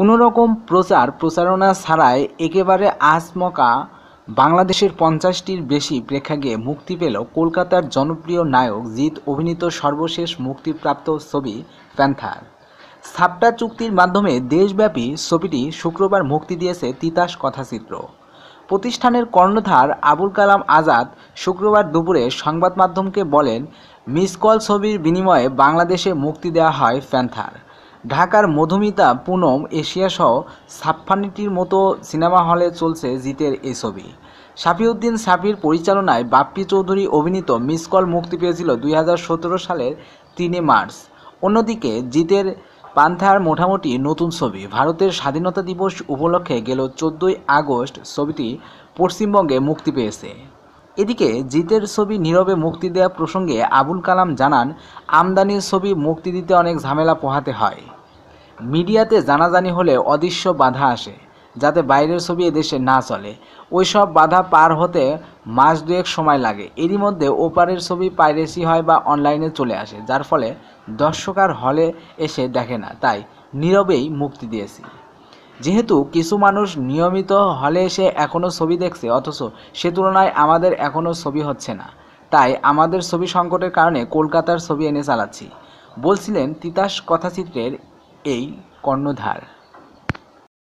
কোনো রকম প্রচার প্রচারণা ছাড়াই একেবারে আজমকা বাংলাদেশের পঞ্চাশটির বেশি প্রেক্ষাগৃহে মুক্তি পেল কলকাতার জনপ্রিয় নায়ক জিৎ অভিনীত সর্বশেষ মুক্তিপ্রাপ্ত ছবি প্যান্থার সাপটা চুক্তির মাধ্যমে দেশব্যাপী ছবিটি শুক্রবার মুক্তি দিয়েছে তিতাস কথাচিত্র প্রতিষ্ঠানের কর্ণধার আবুল কালাম আজাদ শুক্রবার দুপুরে সংবাদ মাধ্যমকে বলেন মিস কল ছবির বিনিময়ে বাংলাদেশে মুক্তি দেওয়া হয় প্যান্থার ঢাকার মধুমিতা পুনম এশিয়া সহ সাফানিটির মতো সিনেমা হলে চলছে জিতের এই ছবি সাফিউদ্দিন সাফির পরিচালনায় বাপ্পি চৌধুরী অভিনীত মিস কল মুক্তি পেয়েছিল দুই সালের তিনে মার্চ অন্যদিকে জিতের পান্থার মোটামুটি নতুন ছবি ভারতের স্বাধীনতা দিবস উপলক্ষে গেল চোদ্দোই আগস্ট ছবিটি পশ্চিমবঙ্গে মুক্তি পেয়েছে এদিকে জিতের ছবি নীরবে মুক্তি দেওয়া প্রসঙ্গে আবুল কালাম জানান আমদানির ছবি মুক্তি দিতে অনেক ঝামেলা পোহাতে হয় মিডিয়াতে জানাজানি হলে অদৃশ্য বাধা আসে যাতে বাইরের ছবি এদেশে না চলে ওইসব বাধা পার হতে মাস দুয়েক সময় লাগে এরই মধ্যে ওপারের ছবি পাইরেসি হয় বা অনলাইনে চলে আসে যার ফলে দর্শক আর হলে এসে দেখে না তাই নীরবেই মুক্তি দিয়েছি যেহেতু কিছু মানুষ নিয়মিত হলে এসে এখনও ছবি দেখছে অথচ সে তুলনায় আমাদের এখনও ছবি হচ্ছে না তাই আমাদের ছবি সংকটের কারণে কলকাতার ছবি এনে চালাচ্ছি বলছিলেন তিতাস কথাচিত্রের এই কর্ণধার